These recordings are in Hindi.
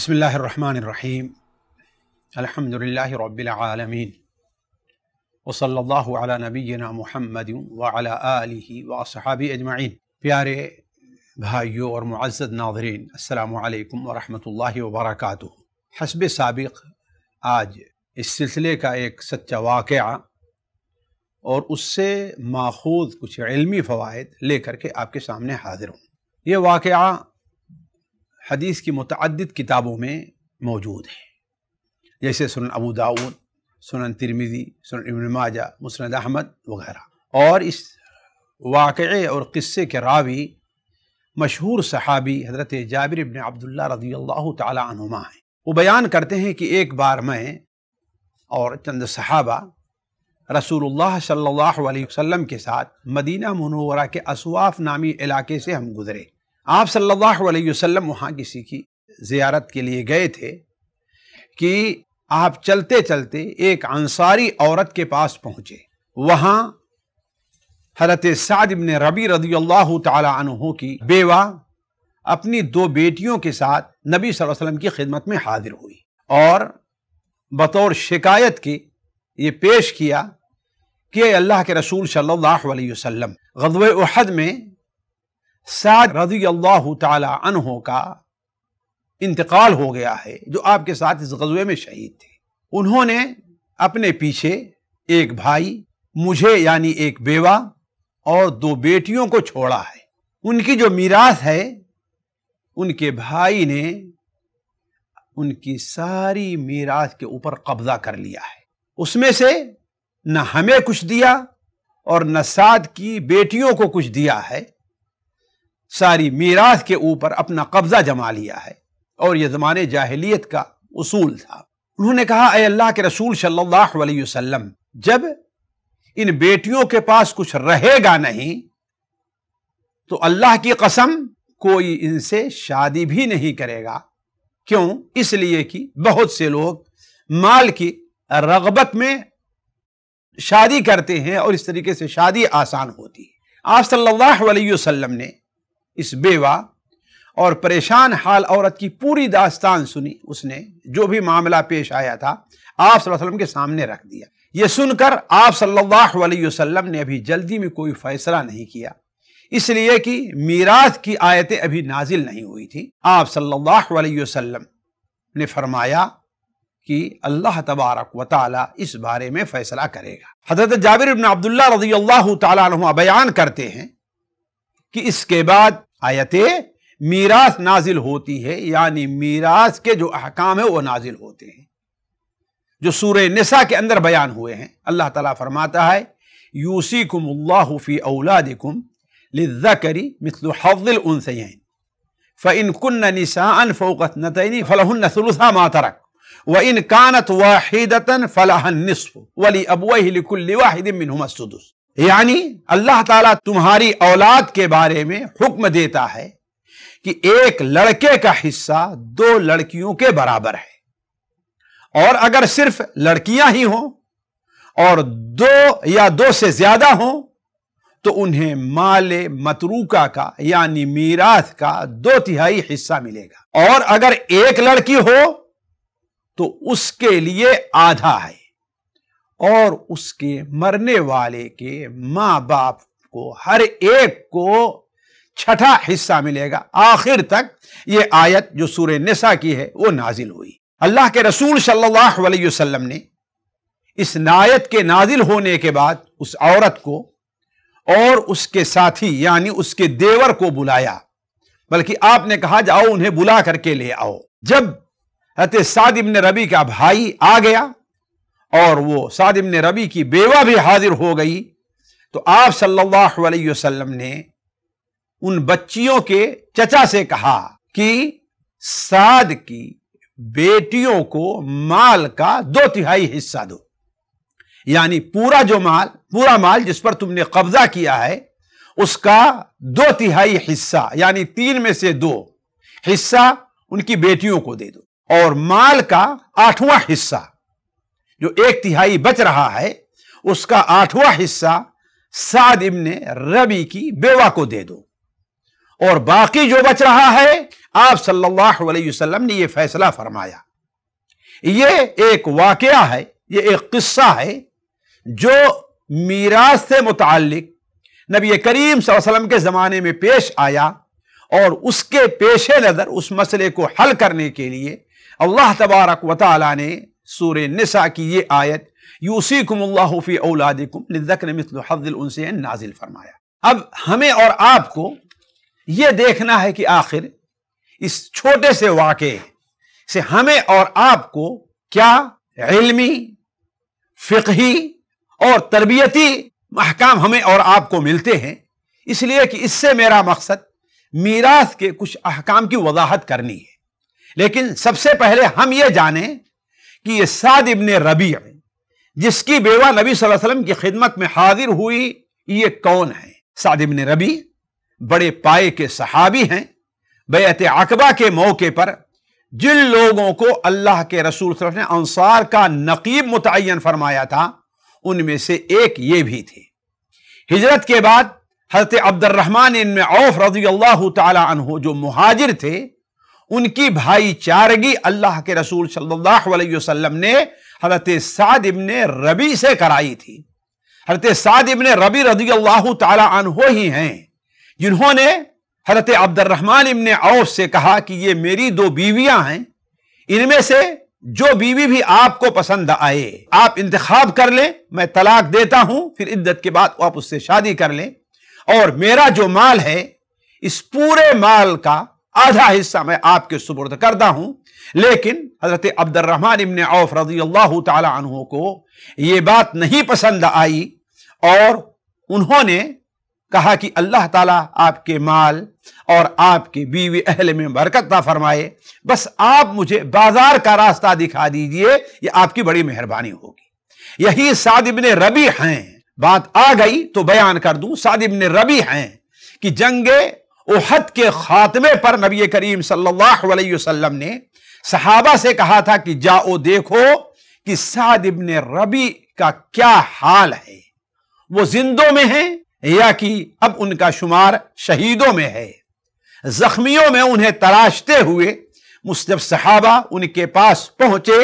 بسم الله الرحمن الرحيم الحمد لله رب العالمين وصلى الله على नबीना محمد وعلى آله وأصحابه أجمعين प्यारे भाइयों और मुआज़द नाजरीन असलकम वरहमल वबरक हसब सबक आज इस सिलसिले का एक सच्चा वाक़ और उससे माखूद कुछ इल्मी फ़वाद लेकर के आपके सामने हाजिर हूँ ये वाक़ हदीस की मतद किताबों में मौजूद है जैसे सुन अबू दाऊद सुन तिरमिज़ी सुन इबन माजा मुसनद अहमद वगैरह और इस वाक़ और किस्से के रावी मशहूर सहाबी हज़रत जाबिर इबन अब्दुल्ला रजी अल्लाह तुमा हैं वो बयान करते हैं कि एक बार मैं और चंद सहाबा रसूलुल्लाह सल्लल्लाहु अलैहि वसल्लम के साथ मदीना मनोवरा के असवाफ नामी इलाके से हम गुज़रे आप सल्लल्लाहु अलैहि वसल्लम वहाँ किसी की ज़ियारत के लिए गए थे कि आप चलते चलते एक अंसारी औरत के पास पहुँचे वहाँ हरत साद इबन रबी रदी अल्लाह तहों की बेवा अपनी दो बेटियों के साथ नबी वसल्लम की खिदमत में हाजिर हुई और बतौर शिकायत के ये पेश किया कि अल्लाह के रसूल सल्लल्लाहु अलैहि वसल्लम गजब उहद में साद रजी अल्लाह तहों का इंतकाल हो गया है जो आपके साथ इस गजबे में शहीद थे उन्होंने अपने पीछे एक भाई मुझे यानी एक बेवा और दो बेटियों को छोड़ा है उनकी जो मीरास है उनके भाई ने उनकी सारी मीरास के ऊपर कब्जा कर लिया है उसमें से न हमें कुछ दिया और न साद की बेटियों को कुछ दिया है सारी मीराथ के ऊपर अपना कब्जा जमा लिया है और यह जमाने जाहिलियत का उसूल था उन्होंने कहा अय अल्लाह के रसूल सल्लल्लाहु अलैहि वसल्लम जब इन बेटियों के पास कुछ रहेगा नहीं तो अल्लाह की कसम कोई इनसे शादी भी नहीं करेगा क्यों इसलिए कि बहुत से लोग माल की रगबत में शादी करते हैं और इस तरीके से शादी आसान होती है आप सल्लल्लाहु अलैहि वसल्लम ने इस बेवा और परेशान हाल औरत की पूरी दास्तान सुनी उसने जो भी मामला पेश आया था आप वसल्लम के सामने रख दिया ये सुनकर आप सल्लल्लाहु अलैहि वसल्लम ने अभी जल्दी में कोई फैसला नहीं किया इसलिए कि मीरात की आयतें अभी नाजिल नहीं हुई थी आप सल्लल्लाहु अलैहि वसल्लम ने फरमाया कि अल्लाह तबारक व इस बारे में फैसला करेगा हजरत जाबिर अब्दुल्ला रजी अल्लाह बयान करते हैं कि इसके बाद आयत मीरास नाजिल होती है यानी मीरास के जो अहकाम है वो नाजिल होते हैं जो सूर्य नसा के अंदर बयान हुए हैं अल्लाह ताला फरमाता है यूसी कुम औला दिकुम लिजा करी मिसल हफ़िल उनसैन फ़िन कन निसान फ़ोकत नतनी फ़लहन सलसा मातरक व इन कानत वाहिदतन फ़लाहन निसफ वली अबुल वाहिद मिनहुमसदस यानी अल्लाह ताला तुम्हारी औलाद के बारे में हुक्म देता है कि एक लड़के का हिस्सा दो लड़कियों के बराबर है और अगर सिर्फ लड़कियां ही हों और दो या दो से ज्यादा हों तो उन्हें माल मतरूका का यानी मीराथ का दो तिहाई हिस्सा मिलेगा और अगर एक लड़की हो तो उसके लिए आधा है और उसके मरने वाले के माँ बाप को हर एक को छठा हिस्सा मिलेगा आखिर तक ये आयत जो सूर्य निसा की है वो नाजिल हुई अल्लाह के रसूल सल्लल्लाहु अलैहि वसल्लम ने इस नायत के नाजिल होने के बाद उस औरत को और उसके साथी यानी उसके देवर को बुलाया बल्कि आपने कहा जाओ उन्हें बुला करके ले आओ जब हत साद ने रबी का भाई आ गया और वो सादिम ने रबी की बेवा भी हाजिर हो गई तो आप सल्लल्लाहु अलैहि वसल्लम ने उन बच्चियों के चचा से कहा कि साद की बेटियों को माल का दो तिहाई हिस्सा दो यानी पूरा जो माल पूरा माल जिस पर तुमने कब्जा किया है उसका दो तिहाई हिस्सा यानी तीन में से दो हिस्सा उनकी बेटियों को दे दो और माल का आठवां हिस्सा जो एक तिहाई बच रहा है उसका आठवां हिस्सा साद इब्न रबी की बेवा को दे दो और बाकी जो बच रहा है आप सल्लल्लाहु अलैहि वसल्लम ने यह फैसला फरमाया ये एक वाकया है ये एक किस्सा है जो मीरास से मुतक नबी करीम वसल्लम के ज़माने में पेश आया और उसके पेशे नज़र उस मसले को हल करने के लिए अल्लाह तबारक व ताली ने सूर नसा की ये आयत यूसी कुम्लाफी औलादिकुम मितल नाजिल फरमाया अब हमें और आपको ये देखना है कि आखिर इस छोटे से वाक से हमें और आपको क्या इलमी फिकही और तरबियती महकाम हमें और आपको मिलते हैं इसलिए कि इससे मेरा मकसद मीरास के कुछ अहकाम की वजाहत करनी है लेकिन सबसे पहले हम ये जानें कि ये साद इबन रबी जिसकी बेवा नबी वसल्लम की खिदमत में हाजिर हुई ये कौन है साद इबन रबी बड़े पाए के सहाबी हैं बैत अकबा के मौके पर जिन लोगों को अल्लाह के रसूल ने अंसार का नकीब मुतन फरमाया था उनमें से एक ये भी थे हिजरत के बाद हजरत अब्दुलरहमान इनमें औफ रजी अल्लाह तु जो मुहाजिर थे उनकी भाईचारगी अल्लाह के रसूल सल्लल्लाहु अलैहि वसल्लम ने हजरत साद इबन रबी से कराई थी हजरत साद इबन रबी रजी अल्लाह तहो ही हैं जिन्होंने हजरत अब्दुलरहमान इबन औफ से कहा कि ये मेरी दो बीवियां हैं इनमें से जो बीवी भी आपको पसंद आए आप इंतखब कर लें मैं तलाक देता हूं फिर इद्दत के बाद आप उससे शादी कर लें और मेरा जो माल है इस पूरे माल का आधा हिस्सा मैं आपके सुपुर्द करता हूं लेकिन हजरत अब्दुलरहमान इबन औफ रजी अल्लाह तहों को यह बात नहीं पसंद आई और उन्होंने कहा कि अल्लाह ताला आपके माल और आपके बीवी अहल में बरकत ना फरमाए बस आप मुझे बाजार का रास्ता दिखा दीजिए ये आपकी बड़ी मेहरबानी होगी यही सादिब ने रबी हैं बात आ गई तो बयान कर दूं साद ने रबी हैं कि जंगे उहद के खात्मे पर नबी करीम सल्लल्लाहु अलैहि वसल्लम ने सहाबा से कहा था कि जाओ देखो कि साद इबन रबी का क्या हाल है वो जिंदों में है या कि अब उनका शुमार शहीदों में है जख्मियों में उन्हें तराशते हुए मुस्तब सहाबा उनके पास पहुंचे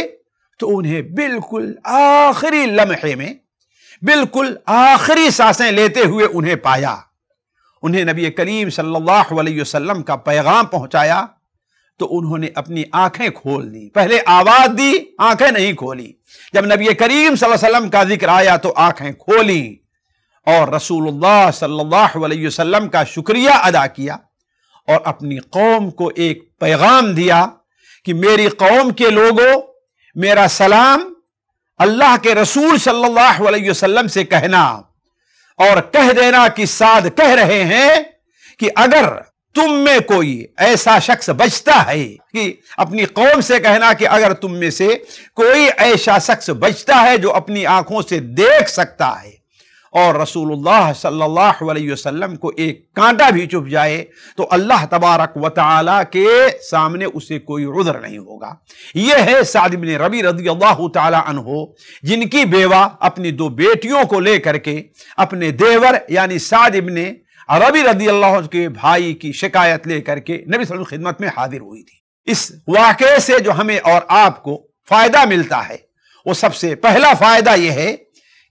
तो उन्हें बिल्कुल आखिरी लम्हे में बिल्कुल आखिरी सांसें लेते हुए उन्हें पाया उन्हें नबी करीम सल्लल्लाहु अलैहि वसल्लम का पैगाम पहुंचाया तो उन्होंने अपनी आंखें खोल दी पहले आवाज दी आंखें नहीं खोली जब नबी करीम वसल्लम का जिक्र आया तो आंखें खोली और रसूलुल्लाह सल्लल्लाहु अलैहि वसल्लम का शुक्रिया अदा किया और अपनी कौम को एक पैगाम दिया कि मेरी कौम के लोगों मेरा सलाम अल्लाह के रसूल सल्लल्लाहु अलैहि वसल्लम से कहना और कह देना कि साध कह रहे हैं कि अगर तुम में कोई ऐसा शख्स बचता है कि अपनी कौम से कहना कि अगर तुम में से कोई ऐसा शख्स बचता है जो अपनी आंखों से देख सकता है और रसूलुल्लाह सल्लल्लाहु अलैहि वसल्लम को एक कांटा भी चुप जाए तो अल्लाह तबारक व तआला के सामने उसे कोई उधर नहीं होगा यह है साद बिन रबी रजी अल्लाह तहो जिनकी बेवा अपनी दो बेटियों को लेकर के अपने देवर यानी सादिब ने रबी रदी अल्लाह के भाई की शिकायत लेकर के नबी वसल्लम खिदमत में हाजिर हुई थी इस वाकये से जो हमें और आपको फ़ायदा मिलता है वो सबसे पहला फ़ायदा यह है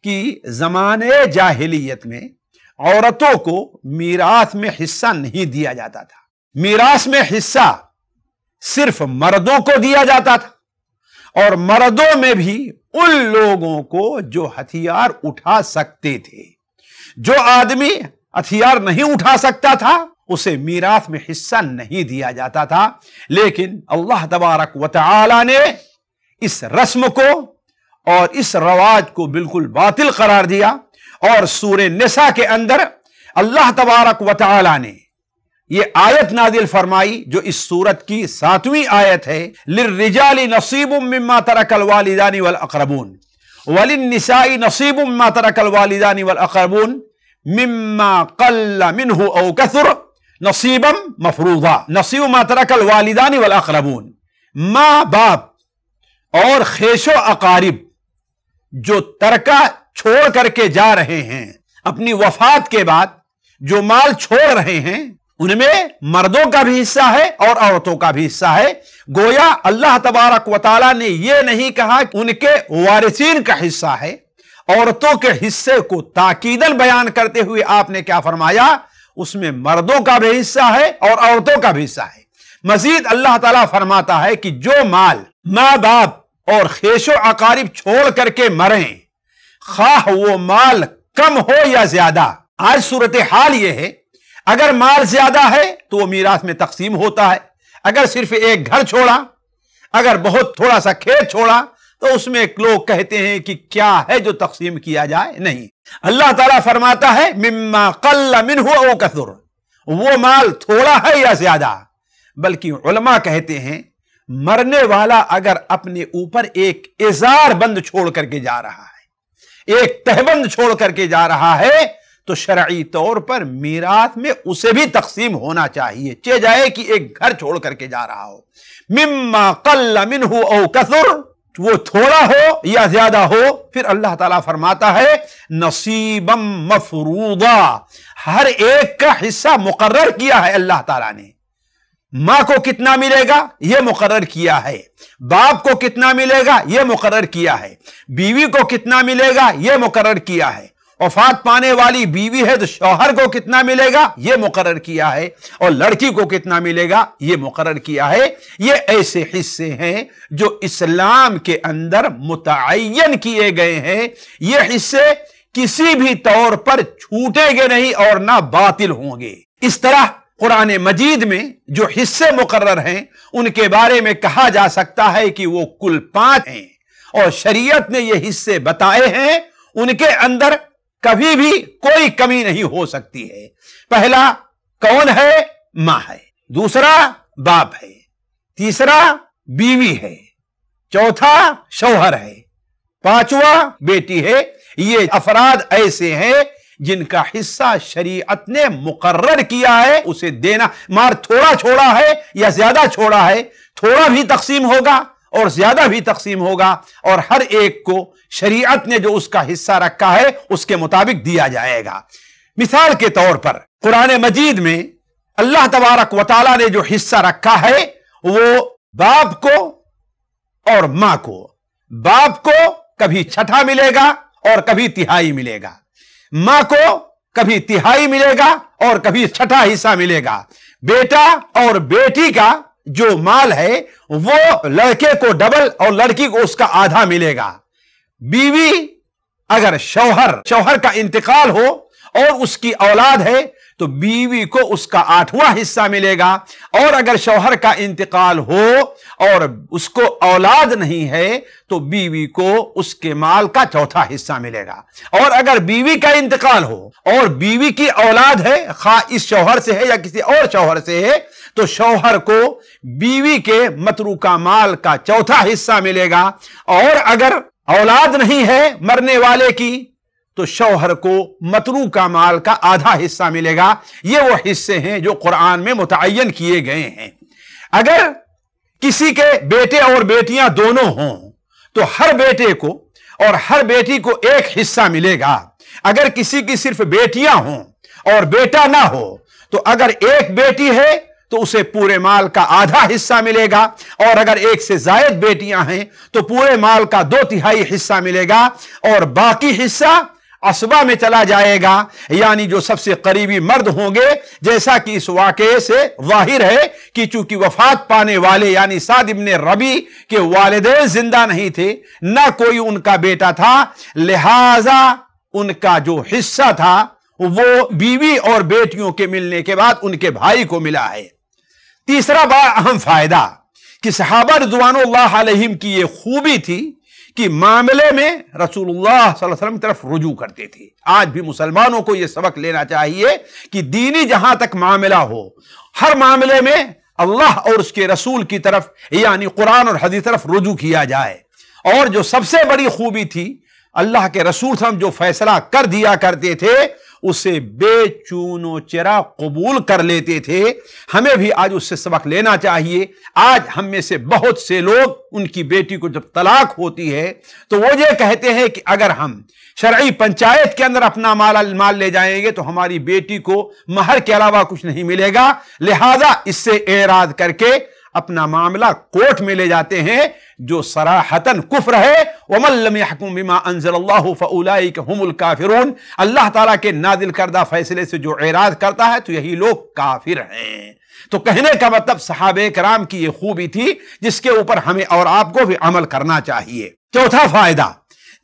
कि जमाने जाहिलियत में औरतों को मीरास में हिस्सा नहीं दिया जाता था मीरास में हिस्सा सिर्फ मर्दों को दिया जाता था और मर्दों में भी उन लोगों को जो हथियार उठा सकते थे जो आदमी हथियार नहीं उठा सकता था उसे मीरास में हिस्सा नहीं दिया जाता था लेकिन अल्लाह तबारक वाल ने इस रस्म को اور اس رواج کو بالکل باطل قرار دیا اور سور نساء کے اندر اللہ تبارک و تعالی نے یہ آیت نازل فرمائی جو اس سورت کی ساتویں آیت ہے لِلرِّجَالِ نَصِيبٌ مِمَّا تَرَكَ الْوَالِدَانِ وَالْأَقْرَبُونَ وَلِلنِّسَائِ نَصِيبٌ مِمَّا تَرَكَ الْوَالِدَانِ وَالْأَقْرَبُونَ مِمَّا قَلَّ مِنْهُ أَوْ كَثُرَ نَصِيبًا مَفْرُوضًا نَصِيبُ مَا تَرَكَ الْوَالِدَانِ وَالْأَقْرَبُونَ ما باب اور خیش و اقارب जो तरका छोड़ करके जा रहे हैं अपनी वफात के बाद जो माल छोड़ रहे हैं उनमें मर्दों का भी हिस्सा है और औरतों का भी हिस्सा है गोया अल्लाह तबारक वाली ने यह नहीं कहा कि उनके वारिसीन का हिस्सा है औरतों के हिस्से को ताकीदन बयान करते हुए आपने क्या फरमाया उसमें मर्दों का भी हिस्सा है और औरतों का भी हिस्सा है मजीद अल्लाह तला फरमाता है कि जो माल माँ बाप और खेशो अकारीब छोड़ करके मरें खाह वो माल कम हो या ज्यादा आज सूरत हाल यह है अगर माल ज्यादा है तो वो मीरास में तकसीम होता है अगर सिर्फ एक घर छोड़ा अगर बहुत थोड़ा सा खेत छोड़ा तो उसमें लोग कहते हैं कि क्या है जो तकसीम किया जाए नहीं अल्लाह ताला फरमाता है मिम्मा कल मिन हुआ वो कसुर वो माल थोड़ा है या ज्यादा बल्कि उलमा कहते हैं मरने वाला अगर अपने ऊपर एक इजार बंद छोड़ करके जा रहा है एक तहबंद छोड़ करके जा रहा है तो शराइ तौर पर मीरात में उसे भी तकसीम होना चाहिए चे जाए कि एक घर छोड़ करके जा रहा हो मिम्मा कल मिन हो ओ कसुर वो थोड़ा हो या ज्यादा हो फिर अल्लाह ताला फरमाता है नसीबम मफरूदा हर एक का हिस्सा मुकर्र किया है अल्लाह ताला ने मां को कितना मिलेगा यह मुकर्र किया है बाप को कितना मिलेगा यह मुकर्र किया है बीवी को कितना मिलेगा यह मुकर किया है वफात पाने वाली बीवी है तो शौहर को कितना मिलेगा यह मुकर किया है और लड़की को कितना मिलेगा यह मुकर्र किया है ये ऐसे हिस्से हैं जो इस्लाम के अंदर मुतन किए गए हैं ये हिस्से किसी भी तौर पर छूटेंगे नहीं और ना बातिल होंगे इस तरह कुरान मजीद में जो हिस्से मुकर्र हैं उनके बारे में कहा जा सकता है कि वो कुल पांच हैं और शरीयत ने ये हिस्से बताए हैं उनके अंदर कभी भी कोई कमी नहीं हो सकती है पहला कौन है मां है दूसरा बाप है तीसरा बीवी है चौथा शौहर है पांचवा बेटी है ये अफराद ऐसे हैं जिनका हिस्सा शरीयत ने मुकर्र किया है उसे देना मार थोड़ा छोड़ा है या ज्यादा छोड़ा है थोड़ा भी तकसीम होगा और ज्यादा भी तकसीम होगा और हर एक को शरीयत ने जो उसका हिस्सा रखा है उसके मुताबिक दिया जाएगा मिसाल के तौर पर कुरान मजीद में अल्लाह तबारक वाली ने जो हिस्सा रखा है वो बाप को और मां को बाप को कभी छठा मिलेगा और कभी तिहाई मिलेगा मां को कभी तिहाई मिलेगा और कभी छठा हिस्सा मिलेगा बेटा और बेटी का जो माल है वो लड़के को डबल और लड़की को उसका आधा मिलेगा बीवी अगर शौहर शौहर का इंतकाल हो और उसकी औलाद है तो बीवी को उसका आठवां हिस्सा मिलेगा और अगर शौहर का इंतकाल हो और उसको औलाद नहीं है तो बीवी को उसके माल का चौथा हिस्सा मिलेगा और अगर बीवी का इंतकाल हो और बीवी की औलाद है खा इस शौहर से है या किसी और शौहर से है तो शौहर को बीवी के मतरू का माल का चौथा हिस्सा मिलेगा और अगर औलाद नहीं है मरने वाले की तो शौहर को मतरू का माल का आधा हिस्सा मिलेगा ये वो हिस्से हैं जो कुरान में मुतन किए गए हैं अगर किसी के बेटे और बेटियां दोनों हों तो हर बेटे को और हर बेटी को एक हिस्सा मिलेगा अगर किसी की सिर्फ बेटियां हों और बेटा ना हो तो अगर एक बेटी है तो उसे पूरे माल का आधा हिस्सा मिलेगा और अगर एक से जायद बेटियां हैं तो पूरे माल का दो तिहाई हिस्सा मिलेगा और बाकी हिस्सा असबा में चला जाएगा यानी जो सबसे करीबी मर्द होंगे जैसा कि इस वाक्य से जाहिर है कि चूंकि वफात पाने वाले यानी साद इबन रबी के वालदे जिंदा नहीं थे ना कोई उनका बेटा था लिहाजा उनका जो हिस्सा था वो बीवी और बेटियों के मिलने के बाद उनके भाई को मिला है तीसरा बड़ा अहम फायदा कि सहाबा रजवान की यह खूबी थी कि मामले में रसूलुल्लाह वसल्लम तरफ रुजू करते थे आज भी मुसलमानों को यह सबक लेना चाहिए कि दीनी जहां तक मामला हो हर मामले में अल्लाह और उसके रसूल की तरफ यानी कुरान और हदी तरफ रुजू किया जाए और जो सबसे बड़ी खूबी थी अल्लाह के रसूल साहब जो फैसला कर दिया करते थे उसे बेचूनो चेरा कबूल कर लेते थे हमें भी आज उससे सबक लेना चाहिए आज हम में से बहुत से लोग उनकी बेटी को जब तलाक होती है तो वो ये कहते हैं कि अगर हम शर्य पंचायत के अंदर अपना माल माल ले जाएंगे तो हमारी बेटी को महर के अलावा कुछ नहीं मिलेगा लिहाजा इससे एराद करके अपना मामला कोर्ट में ले जाते हैं जो सराहतन कुफ्र है वमल्लम हकुम बिमा अनजल काफिरून अल्लाह ताला के नादिल करदा फैसले से जो एराज करता है तो यही लोग काफिर हैं तो कहने का मतलब सहाब कराम की ये खूबी थी जिसके ऊपर हमें और आपको भी अमल करना चाहिए चौथा फायदा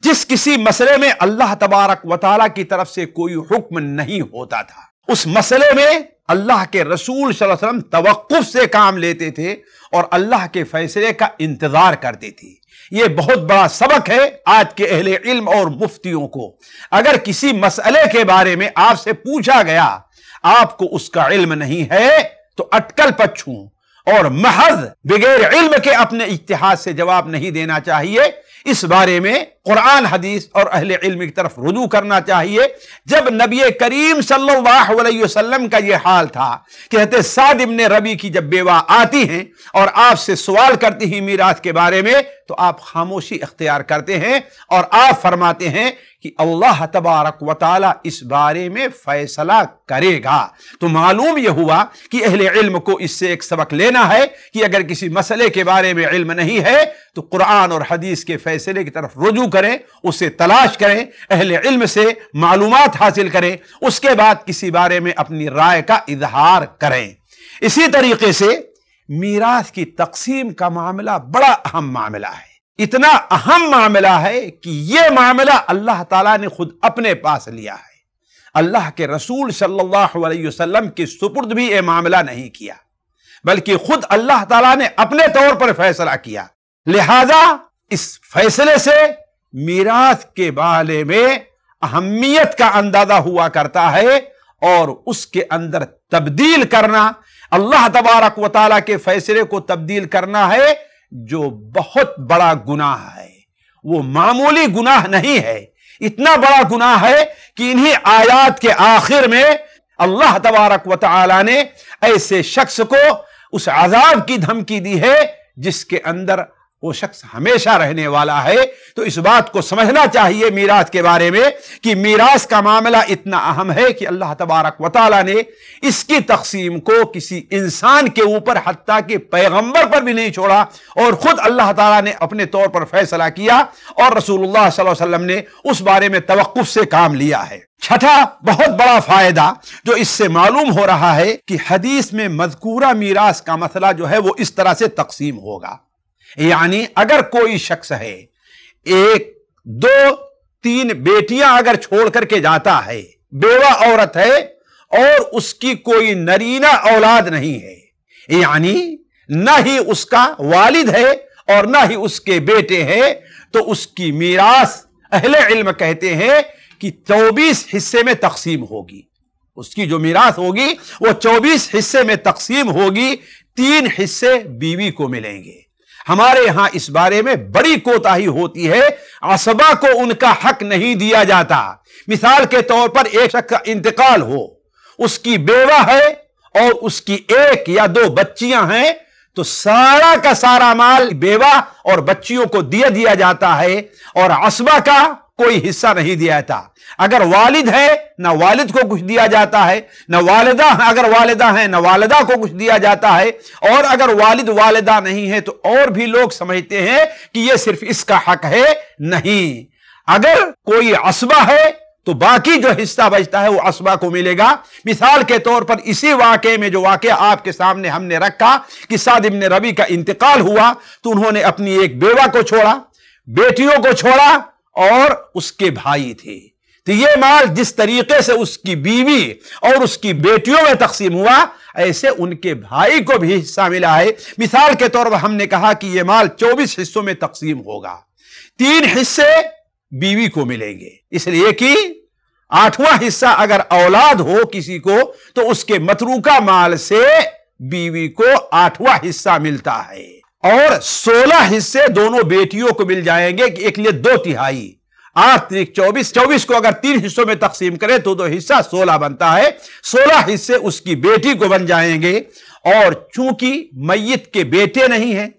जिस किसी मसले में अल्लाह तबारक वाली की तरफ से कोई हुक्म नहीं होता था उस मसले में अल्लाह के रसूल वसल्लम तवक़ुफ़ से काम लेते थे और अल्लाह के फैसले का इंतज़ार करते थे ये बहुत बड़ा सबक है आज के अहले इल्म और मुफ्तियों को अगर किसी मसले के बारे में आपसे पूछा गया आपको उसका इल्म नहीं है तो अटकल पच्छू और महज बगैर इल्म के अपने इतिहास से जवाब नहीं देना चाहिए इस बारे में कुरान हदीस और अहल इल्म की तरफ रुजू करना चाहिए जब नबी करीम सल्लल्लाहु अलैहि वसल्लम का यह हाल था कि हत साद इब्न रबी की जब बेवा आती हैं और आपसे सवाल करती हैं मीरात के बारे में तो आप खामोशी अख्तियार करते हैं और आप फरमाते हैं कि अल्लाह तबारक वाल इस बारे में फैसला करेगा तो मालूम यह हुआ कि अहले इल्म को इससे एक सबक लेना है कि अगर किसी मसले के बारे में इल्म नहीं है तो कुरान और हदीस के फैसले की तरफ रुजू करें उसे तलाश करें अहले इल्म से मालूम हासिल करें उसके बाद किसी बारे में अपनी राय का इजहार करें इसी तरीके से मीरास की तकसीम का मामला बड़ा अहम मामला है इतना अहम मामला है कि यह मामला अल्लाह ताला ने खुद अपने पास लिया है अल्लाह के रसूल सल्लल्लाहु अलैहि वसल्लम के सुपुर्द भी यह मामला नहीं किया बल्कि खुद अल्लाह ताला ने अपने तौर पर फैसला किया लिहाजा इस फैसले से मीराथ के बाले में अहमियत का अंदाजा हुआ करता है और उसके अंदर तब्दील करना अल्लाह तबारक वाली के फैसले को तब्दील करना है जो बहुत बड़ा गुनाह है वो मामूली गुनाह नहीं है इतना बड़ा गुनाह है कि इन्हीं आयात के आखिर में अल्लाह तबारक वाली ने ऐसे शख्स को उस आजाब की धमकी दी है जिसके अंदर वो शख्स हमेशा रहने वाला है तो इस बात को समझना चाहिए मीराज के बारे में कि मीराज का मामला इतना अहम है कि अल्लाह तबारक वाल ने इसकी तकसीम को किसी इंसान के ऊपर हती के पैगंबर पर भी नहीं छोड़ा और ख़ुद अल्लाह ताला ने अपने तौर पर फैसला किया और रसूलुल्लाह सल्लल्लाहु अलैहि वसल्लम ने उस बारे में तवक़ से काम लिया है छठा बहुत बड़ा फायदा जो इससे मालूम हो रहा है कि हदीस में मजकूरा मीरास का मसला जो है वो इस तरह से तकसीम होगा यानी अगर कोई शख्स है एक दो तीन बेटियां अगर छोड़ करके जाता है बेवा औरत है और उसकी कोई नरीना औलाद नहीं है यानी ना ही उसका वालिद है और ना ही उसके बेटे हैं तो उसकी मीरास अहले इल्म कहते हैं कि चौबीस हिस्से में तकसीम होगी उसकी जो मीरास होगी वो चौबीस हिस्से में तकसीम होगी तीन हिस्से बीवी को मिलेंगे हमारे यहां इस बारे में बड़ी कोताही होती है असबा को उनका हक नहीं दिया जाता मिसाल के तौर पर एक शख्स का इंतकाल हो उसकी बेवा है और उसकी एक या दो बच्चियां हैं तो सारा का सारा माल बेवा और बच्चियों को दिया दिया जाता है और असबा का कोई हिस्सा नहीं दिया था अगर वालिद है ना वालिद को कुछ दिया जाता है ना वालदा अगर वालदा है ना वालदा को कुछ दिया जाता है और अगर वालिद वालदा नहीं है तो और भी लोग समझते हैं कि यह सिर्फ इसका हक है नहीं अगर कोई असबा है तो बाकी जो हिस्सा बचता है वो असबा को मिलेगा मिसाल के तौर पर इसी वाक़े में जो वाक्य आपके सामने हमने रखा कि साद इबन रबी का इंतकाल हुआ तो उन्होंने अपनी एक बेवा को छोड़ा बेटियों को छोड़ा और उसके भाई थे तो ये माल जिस तरीके से उसकी बीवी और उसकी बेटियों में तकसीम हुआ ऐसे उनके भाई को भी हिस्सा मिला है मिसाल के तौर पर हमने कहा कि यह माल 24 हिस्सों में तकसीम होगा तीन हिस्से बीवी को मिलेंगे इसलिए कि आठवां हिस्सा अगर औलाद हो किसी को तो उसके मतरूका माल से बीवी को आठवां हिस्सा मिलता है और 16 हिस्से दोनों बेटियों को मिल जाएंगे एक लिए दो तिहाई आठ तरीक चौबीस चौबीस को अगर तीन हिस्सों में तकसीम करें तो दो तो हिस्सा सोलह बनता है सोलह हिस्से उसकी बेटी को बन जाएंगे और चूंकि मैयत के बेटे नहीं हैं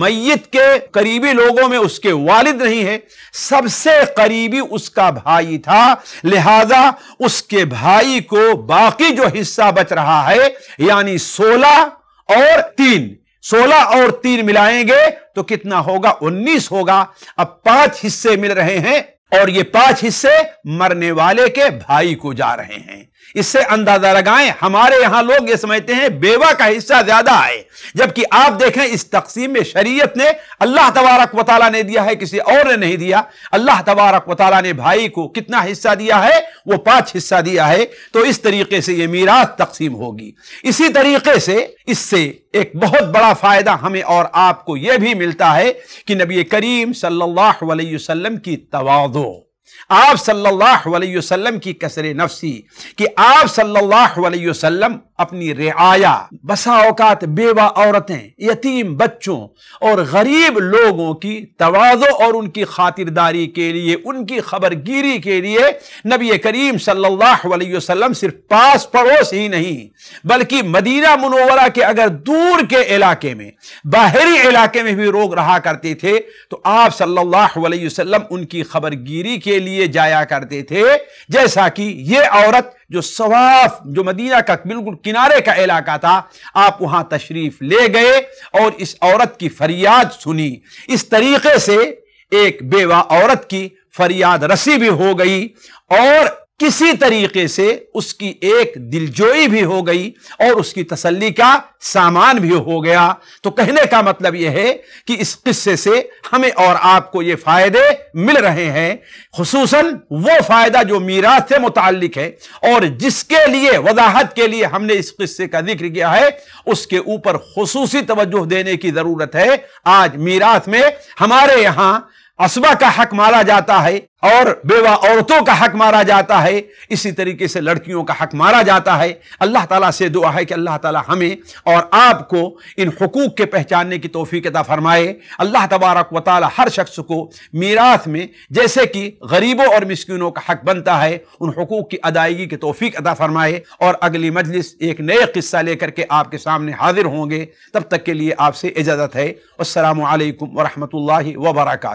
मैयत के करीबी लोगों में उसके वालिद नहीं है सबसे करीबी उसका भाई था लिहाजा उसके भाई को बाकी जो हिस्सा बच रहा है यानी सोलह और तीन सोलह और तीन मिलाएंगे तो कितना होगा उन्नीस होगा अब पांच हिस्से मिल रहे हैं और ये पांच हिस्से मरने वाले के भाई को जा रहे हैं इससे अंदाजा लगाएं हमारे यहां लोग ये समझते हैं बेवा का हिस्सा ज्यादा है जबकि आप देखें इस तकसीम में शरीयत ने अल्लाह तबारक वाली ने दिया है किसी और ने नहीं दिया अल्लाह तबारक वाली ने भाई को कितना हिस्सा दिया है वो पांच हिस्सा दिया है तो इस तरीके से ये मीरात तकसीम होगी इसी तरीके से इससे एक बहुत बड़ा फायदा हमें और आपको यह भी मिलता है कि नबी करीम सल्लल्लाहु की तवाज़ो आप सल्लल्लाहु अलैहि वसल्लम की कसर नफसी कि आप सल्लल्लाहु अलैहि वसल्लम अपनी रियाया बसा औकात बेवा औरतें यतीम बच्चों और गरीब लोगों की तोज़ो और उनकी खातिरदारी के लिए उनकी खबरगिरी के लिए नबी करीम सल्लल्लाहु अलैहि वसल्लम सिर्फ पास पड़ोस ही नहीं बल्कि मदीना मुनवरा के अगर दूर के इलाके में बाहरी इलाके में भी रोग रहा करते थे तो आप सल्लल्लाहु अलैहि वसल्लम उनकी खबरगिरी के लिए जाया करते थे जैसा कि ये औरत जो सवाफ जो मदीना का बिल्कुल किनारे का इलाका था आप वहां तशरीफ ले गए और इस औरत की फरियाद सुनी इस तरीके से एक बेवा औरत की फरियाद रसी भी हो गई और किसी तरीके से उसकी एक दिलजोई भी हो गई और उसकी तसल्ली का सामान भी हो गया तो कहने का मतलब यह है कि इस किस्से से हमें और आपको ये फायदे मिल रहे हैं खसूस वो फायदा जो मीरात से मुतल है और जिसके लिए वजाहत के लिए हमने इस किस्से का जिक्र किया है उसके ऊपर खसूसी तवज्जो देने की जरूरत है आज मीरात में हमारे यहां असबा का हक मारा जाता है और बेवा औरतों का हक मारा जाता है इसी तरीके से लड़कियों का हक मारा जाता है अल्लाह ताला से दुआ है कि अल्लाह ताला हमें और आपको इन हकूक़ के पहचानने की तोफ़ी अदा फरमाए अल्लाह तबारक व हर शख्स को मीरास में जैसे कि गरीबों और मिसकिनों का हक बनता है उन हकूक़ की अदायगी की तोफ़ी अदा फरमाए और अगली मजलिस एक नए किस्सा लेकर के आपके सामने हाजिर होंगे तब तक के लिए आपसे इजाज़त है असलकम वरहमल वरक